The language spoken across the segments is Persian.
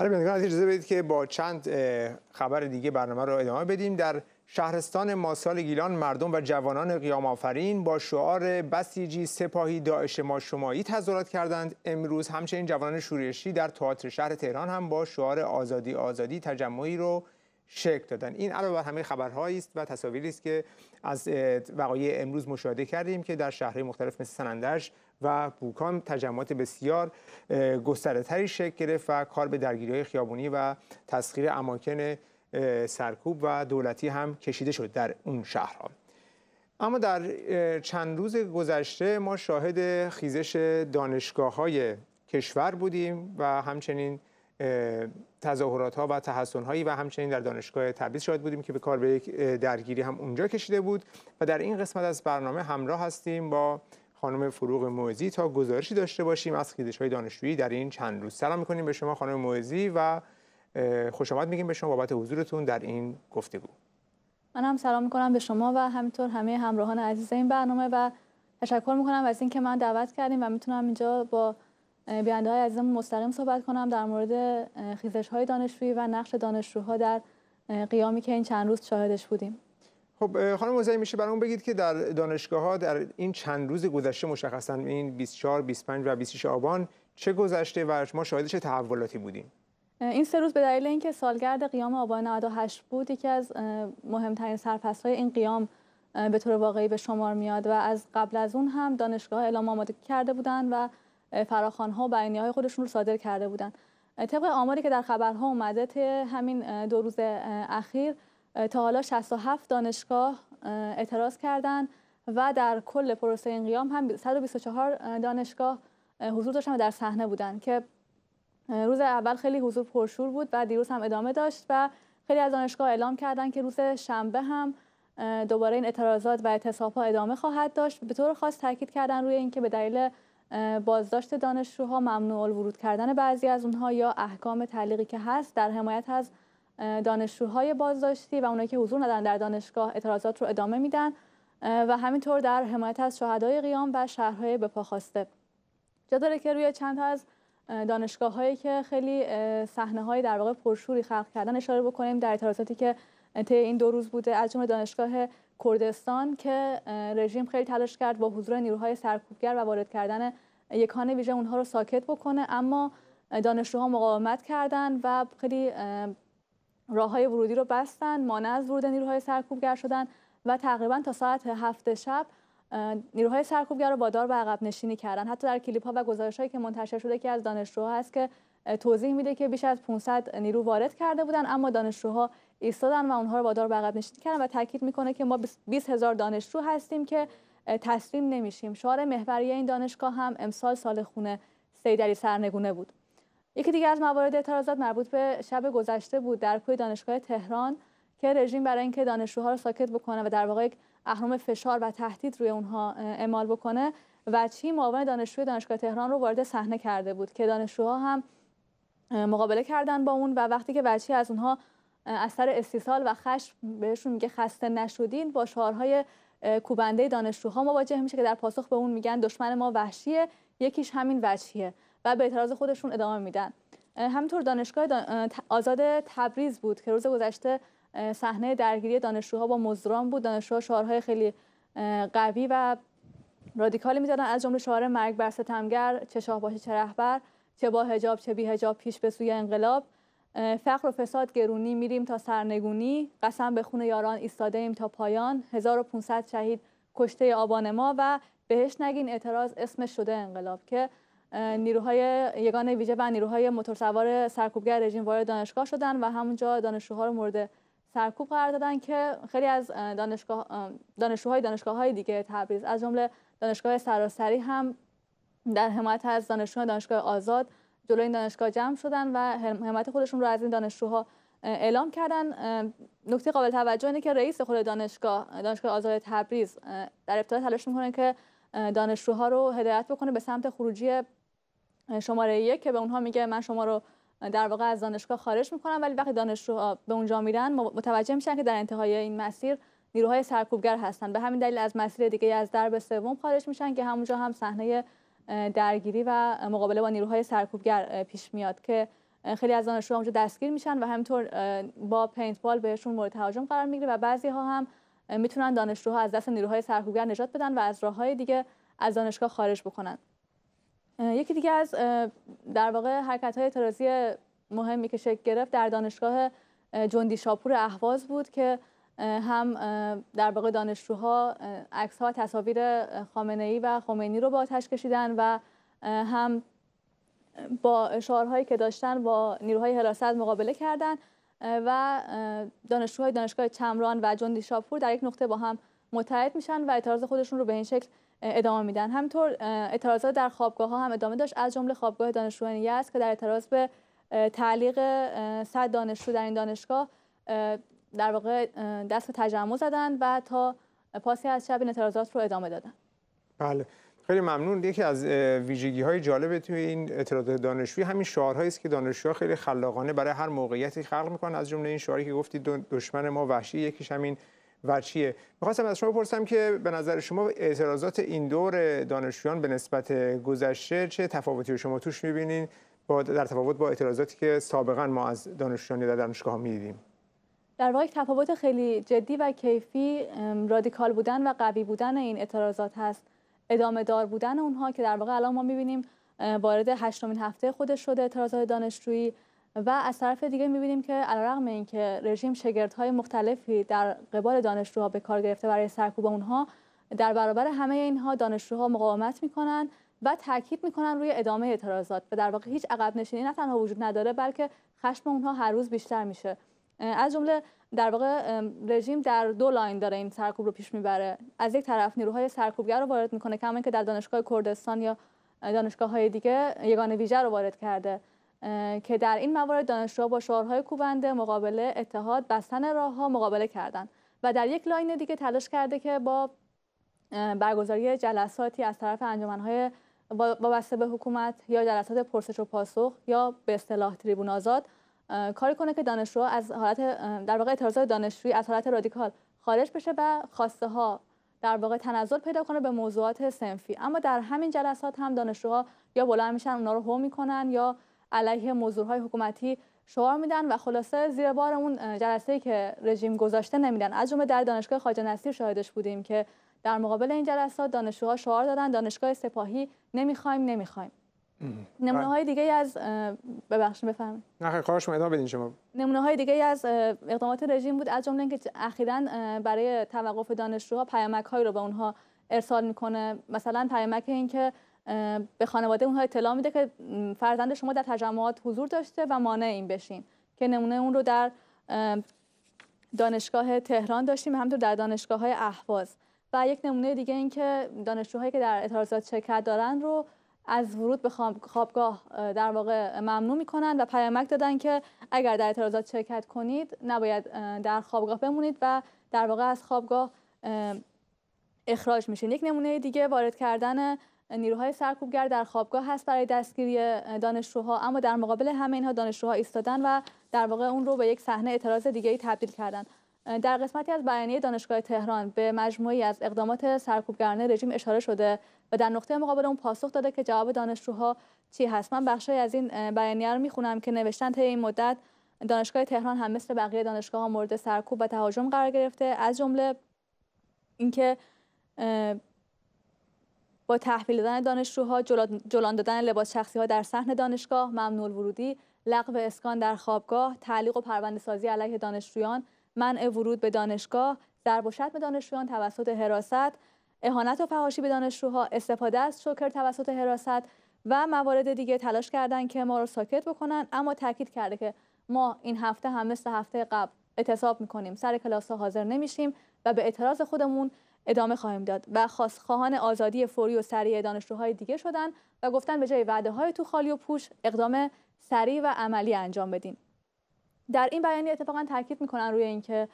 حالا بینندگان اجازه بدید که با چند خبر دیگه برنامه رو ادامه بدیم در شهرستان ماسال گیلان مردم و جوانان قیام آفرین با شعار بسیجی سپاهی داعش ما شمایی تظاهرات کردند امروز همچنین جوانان شورشی در تئاتر شهر تهران هم با شعار آزادی آزادی تجمعی رو شکل دادن این علاوه بر همه خبرهایی است و تصاویری است که از وقایع امروز مشاهده کردیم که در شهرهای مختلف مثل سنندج و بوکان تجمعات بسیار تری شکل گرفت و کار به درگیری خیابونی و تسخیر اماکن سرکوب و دولتی هم کشیده شد در اون شهرها اما در چند روز گذشته ما شاهد خیزش دانشگاه های کشور بودیم و همچنین تظاهرات ها و تحسن هایی و همچنین در دانشگاه تبریز شاهد بودیم که به کار به یک درگیری هم اونجا کشیده بود و در این قسمت از برنامه همراه هستیم با خانم فروغ موزی تا گزارشی داشته باشیم از خیزش های دانشجویی در این چند روز سلام میکنیم به شما خانم موزی و خوش آمد میگیم به شما بابت حضورتون در این گفتگو من هم سلام میکنم به شما و همینطور همه همراهان عزیز این برنامه و تشکر میکنم از اینکه من دعوت کردیم و میتونم اینجا با بیانده های عزیزمون مستقیم صحبت کنم در مورد خیزش های دانشجویی و نقش دانشجوها در قیامی که این چند روز شاهدش بودیم خب خانم موزعی میشه برامون بگید که در دانشگاه ها در این چند روز گذشته مشخصا این 24 25 و 26 آبان چه گذشته و ما شاهد چه تحولاتی بودیم این سه روز به دلیل اینکه سالگرد قیام آبان 98 بود یکی از مهمترین سرپس های این قیام به طور واقعی به شمار میاد و از قبل از اون هم دانشگاه اعلام آماده کرده بودند و فراخوان ها و بیانیه های خودشون رو صادر کرده بودند طبق آماری که در خبرها اومده همین دو روز اخیر تا حالا 67 دانشگاه اعتراض کردند و در کل پروسه این قیام هم 124 دانشگاه حضور داشتن و در صحنه بودند که روز اول خیلی حضور پرشور بود و دیروز هم ادامه داشت و خیلی از دانشگاه اعلام کردند که روز شنبه هم دوباره این اعتراضات و اعتصاب ادامه خواهد داشت به طور خاص تاکید کردن روی اینکه به دلیل بازداشت دانشجوها ممنوع ورود کردن بعضی از اونها یا احکام تعلیقی که هست در حمایت از دانشجوهای بازداشتی و اونایی که حضور ندارن در دانشگاه اعتراضات رو ادامه میدن و همینطور در حمایت از شهدای قیام و شهرهای به جا داره که روی چند تا از دانشگاه هایی که خیلی صحنه های در واقع پرشوری خلق کردن اشاره بکنیم در اعتراضاتی که طی این دو روز بوده از جمله دانشگاه کردستان که رژیم خیلی تلاش کرد با حضور نیروهای سرکوبگر و وارد کردن یکان ویژه اونها رو ساکت بکنه اما دانشجوها مقاومت کردن و خیلی راه های ورودی رو بستن مانع از ورود نیروهای سرکوبگر شدن و تقریبا تا ساعت هفت شب نیروهای سرکوبگر رو وادار به عقب نشینی کردن حتی در کلیپ ها و گزارش هایی که منتشر شده که از دانشجوها هست که توضیح میده که بیش از 500 نیرو وارد کرده بودن اما دانشجوها ایستادن و اونها رو وادار به عقب نشینی کردن و تاکید میکنه که ما 20 هزار دانشجو هستیم که تسلیم نمیشیم شعار محوری این دانشگاه هم امسال سال خونه سیدری سرنگونه بود یکی دیگه از موارد اعتراضات مربوط به شب گذشته بود در کوی دانشگاه تهران که رژیم برای اینکه دانشجوها رو ساکت بکنه و در واقع یک اهرم فشار و تهدید روی اونها اعمال بکنه و چی معاون دانشجوی دانشگاه تهران رو وارد صحنه کرده بود که دانشجوها هم مقابله کردن با اون و وقتی که وچی از اونها اثر استیصال و خش بهشون میگه خسته نشدین با شعارهای کوبنده دانشجوها مواجه میشه که در پاسخ به اون میگن دشمن ما وحشیه یکیش همین وچیه و به اعتراض خودشون ادامه میدن همینطور دانشگاه آزاد تبریز بود که روز گذشته صحنه درگیری دانشجوها با مزدوران بود دانشجوها شعارهای خیلی قوی و رادیکالی میزدن از جمله شعار مرگ بر ستمگر چه شاه باشه چه رهبر چه با هجاب چه بی هجاب پیش به سوی انقلاب فقر و فساد گرونی میریم تا سرنگونی قسم به خون یاران ایستاده ایم تا پایان 1500 شهید کشته آبان ما و بهش نگین اعتراض اسمش شده انقلاب که نیروهای یگان ویژه و نیروهای موتورسوار سرکوبگر رژیم وارد دانشگاه شدن و همونجا دانشجوها رو مورد سرکوب قرار دادن که خیلی از دانشگاه دانشجوهای دانشگاه های دیگه تبریز از جمله دانشگاه سراسری هم در حمایت از دانشجوها دانشگاه آزاد جلوی این دانشگاه جمع شدن و حمایت خودشون رو از این دانشجوها اعلام کردن نکته قابل توجه اینه که رئیس خود دانشگاه دانشگاه آزاد تبریز در ابتدا تلاش میکنه که دانشجوها رو هدایت بکنه به سمت خروجی شماره یک که به اونها میگه من شما رو در واقع از دانشگاه خارج میکنم ولی وقتی دانشجوها به اونجا میرن متوجه میشن که در انتهای این مسیر نیروهای سرکوبگر هستن به همین دلیل از مسیر دیگه از درب سوم خارج میشن که همونجا هم صحنه درگیری و مقابله با نیروهای سرکوبگر پیش میاد که خیلی از دانشجوها اونجا دستگیر میشن و همینطور با پینتبال بهشون مورد تهاجم قرار میگیره و بعضی ها هم میتونن دانشجوها از دست نیروهای سرکوبگر نجات بدن و از راههای دیگه از دانشگاه خارج بکنن یکی دیگه از در واقع حرکت های اعتراضی مهمی که شکل گرفت در دانشگاه جندی شاپور احواز بود که هم در واقع دانشجوها عکس ها تصاویر خامنه ای و خمینی رو با آتش کشیدن و هم با شعارهایی که داشتن با نیروهای حراست مقابله کردن و دانشجوهای دانشگاه چمران و جندی شاپور در یک نقطه با هم متحد میشن و اعتراض خودشون رو به این شکل ادامه میدن همینطور اعتراضات در خوابگاه ها هم ادامه داشت از جمله خوابگاه دانشجویان است که در اعتراض به تعلیق صد دانشجو در این دانشگاه در واقع دست به تجمع زدند و تا پاسی از شب این اعتراضات رو ادامه دادن بله خیلی ممنون یکی از ویژگی های جالب توی این اعتراضات دانشجویی همین شعارهایی است که دانشجوها خیلی خلاقانه برای هر موقعیتی خلق میکنن از جمله این شعاری که گفتید دشمن ما وحشی یکیش همین و چیه میخواستم از شما بپرسم که به نظر شما اعتراضات این دور دانشجویان به نسبت گذشته چه تفاوتی رو شما توش میبینین با در تفاوت با اعتراضاتی که سابقا ما از دانشجویان در دانشگاه میدیدیم در واقع تفاوت خیلی جدی و کیفی رادیکال بودن و قوی بودن این اعتراضات هست ادامه دار بودن اونها که در واقع الان ما میبینیم وارد هشتمین هفته خودش شده اعتراضات دانشجویی و از طرف دیگه میبینیم که علیرغم اینکه رژیم شگردهای مختلفی در قبال دانشجوها به کار گرفته برای سرکوب اونها در برابر همه اینها دانشجوها مقاومت میکنن و تاکید میکنن روی ادامه اعتراضات و در واقع هیچ عقب نشینی نه تنها وجود نداره بلکه خشم اونها هر روز بیشتر میشه از جمله در واقع رژیم در دو لاین داره این سرکوب رو پیش میبره از یک طرف نیروهای سرکوبگر رو وارد میکنه کما که در دانشگاه کردستان یا دانشگاه های دیگه یگان ویژه رو وارد کرده که در این موارد دانشجو با شعارهای کوبنده مقابله اتحاد بستن راه ها مقابله کردند و در یک لاین دیگه تلاش کرده که با برگزاری جلساتی از طرف انجمنهای وابسته به حکومت یا جلسات پرسش و پاسخ یا به اصطلاح تریبون آزاد کاری کنه که دانشجو از حالت در واقع اعتراضات دانشجویی از حالت رادیکال خارج بشه و خواسته ها در واقع تنزل پیدا کنه به موضوعات سنفی اما در همین جلسات هم دانشجوها یا بلند میشن اونا رو هو میکنن یا علیه های حکومتی شعار میدن و خلاصه زیر بار اون جلسه که رژیم گذاشته نمیدن از جمله در دانشگاه خواجه نصیر شاهدش بودیم که در مقابل این جلسات دانشجوها شعار دادن دانشگاه سپاهی نمیخوایم نمیخوایم نمونه های دیگه از ببخشید بفرمایید نه خواهش ادامه بدین شما نمونه های دیگه از اقدامات رژیم بود از جمله اینکه اخیرا برای توقف دانشجوها پیامک هایی رو به اونها ارسال میکنه مثلا پیامک اینکه به خانواده اونها اطلاع میده که فرزند شما در تجمعات حضور داشته و مانع این بشین که نمونه اون رو در دانشگاه تهران داشتیم همینطور در دانشگاه های احواز و یک نمونه دیگه این که دانشجوهایی که در اعتراضات شرکت دارن رو از ورود به خوابگاه در واقع ممنوع میکنن و پیامک دادن که اگر در اعتراضات شرکت کنید نباید در خوابگاه بمونید و در واقع از خوابگاه اخراج میشین یک نمونه دیگه وارد کردن نیروهای سرکوبگر در خوابگاه هست برای دستگیری دانشجوها اما در مقابل همه اینها دانشجوها ایستادن و در واقع اون رو به یک صحنه اعتراض دیگه تبدیل کردن در قسمتی از بیانیه دانشگاه تهران به مجموعی از اقدامات سرکوبگرانه رژیم اشاره شده و در نقطه مقابل اون پاسخ داده که جواب دانشجوها چی هست من بخشی از این بیانیه رو میخونم که نوشتن طی این مدت دانشگاه تهران هم مثل بقیه دانشگاه ها مورد سرکوب و تهاجم قرار گرفته از جمله اینکه با تحویل دادن دانشجوها جلان دادن لباس شخصی ها در صحن دانشگاه ممنوع ورودی لغو اسکان در خوابگاه تعلیق و پرونده سازی علیه دانشجویان منع ورود به دانشگاه ضرب و شتم دانشجویان توسط حراست اهانت و فحاشی به دانشجوها استفاده از شوکر توسط حراست و موارد دیگه تلاش کردن که ما رو ساکت بکنن اما تاکید کرده که ما این هفته هم مثل هفته قبل اعتصاب میکنیم سر کلاس ها حاضر نمیشیم و به اعتراض خودمون ادامه خواهیم داد و خواهان آزادی فوری و سریع دانشجوهای دیگه شدن و گفتن به جای وعده های تو خالی و پوش اقدام سریع و عملی انجام بدین در این بیانیه اتفاقا تاکید میکنن روی اینکه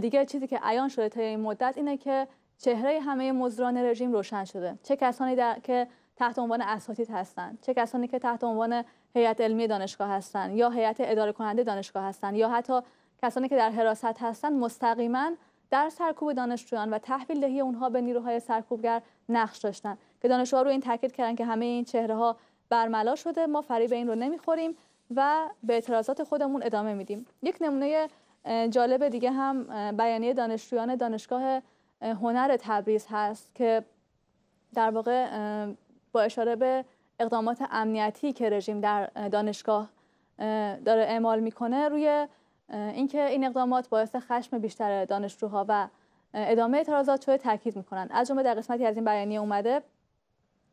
دیگه چیزی که عیان شده تا این مدت اینه که چهره همه مزدوران رژیم روشن شده چه کسانی در... که تحت عنوان اساتید هستند چه کسانی که تحت عنوان هیئت علمی دانشگاه هستند یا هیئت اداره کننده دانشگاه هستند یا حتی کسانی که در حراست هستند مستقیما در سرکوب دانشجویان و تحویل دهی اونها به نیروهای سرکوبگر نقش داشتن که دانشجوها رو این تاکید کردن که همه این چهره ها برملا شده ما فریب این رو نمیخوریم و به اعتراضات خودمون ادامه میدیم یک نمونه جالب دیگه هم بیانیه دانشجویان دانشگاه هنر تبریز هست که در واقع با اشاره به اقدامات امنیتی که رژیم در دانشگاه داره اعمال میکنه روی اینکه این اقدامات باعث خشم بیشتر دانشجوها و ادامه اعتراضات شده تاکید میکنند از جمله در قسمتی از این بیانیه اومده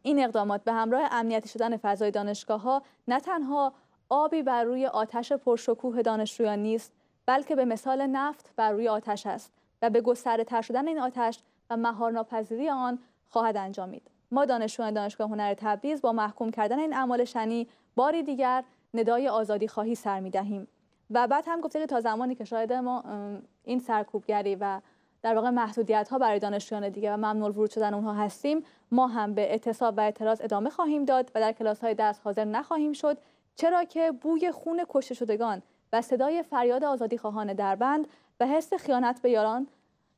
این اقدامات به همراه امنیتی شدن فضای دانشگاه ها نه تنها آبی بر روی آتش پرشکوه دانشجویان نیست بلکه به مثال نفت بر روی آتش است و به گسترده تر شدن این آتش و مهار ناپذیری آن خواهد انجامید ما دانشجویان دانشگاه هنر تبریز با محکوم کردن این اعمال شنی باری دیگر ندای آزادی خواهی سر می دهیم. و بعد هم گفته که تا زمانی که شاید ما این سرکوبگری و در واقع محدودیت ها برای دانشجویان دیگه و ممنوع ورود شدن اونها هستیم ما هم به اعتصاب و اعتراض ادامه خواهیم داد و در کلاس های درس حاضر نخواهیم شد چرا که بوی خون کشته شدگان و صدای فریاد آزادی خواهان بند و حس خیانت به یاران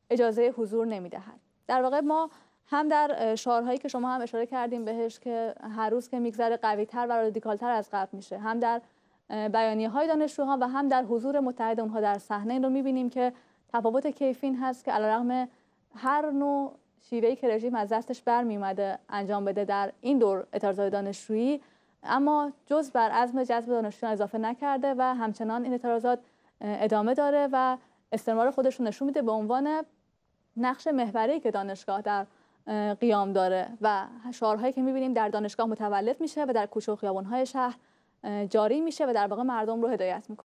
اجازه حضور نمیدهد در واقع ما هم در شعارهایی که شما هم اشاره کردیم بهش که هر روز که میگذره قویتر و رادیکالتر از قبل میشه هم در بیانیه های دانشجوها و هم در حضور متحد اونها در صحنه این رو میبینیم که تفاوت کیفین هست که علیرغم هر نوع شیوهی که رژیم از دستش برمیومده انجام بده در این دور اعتراضات دانشجویی اما جز بر عزم جذب دانشجویان اضافه نکرده و همچنان این اعتراضات ادامه داره و استمرار خودش رو نشون میده به عنوان نقش محوری که دانشگاه در قیام داره و شعارهایی که میبینیم در دانشگاه متولد میشه و در کوچه و خیابانهای شهر جاری میشه و در واقع مردم رو هدایت میکنه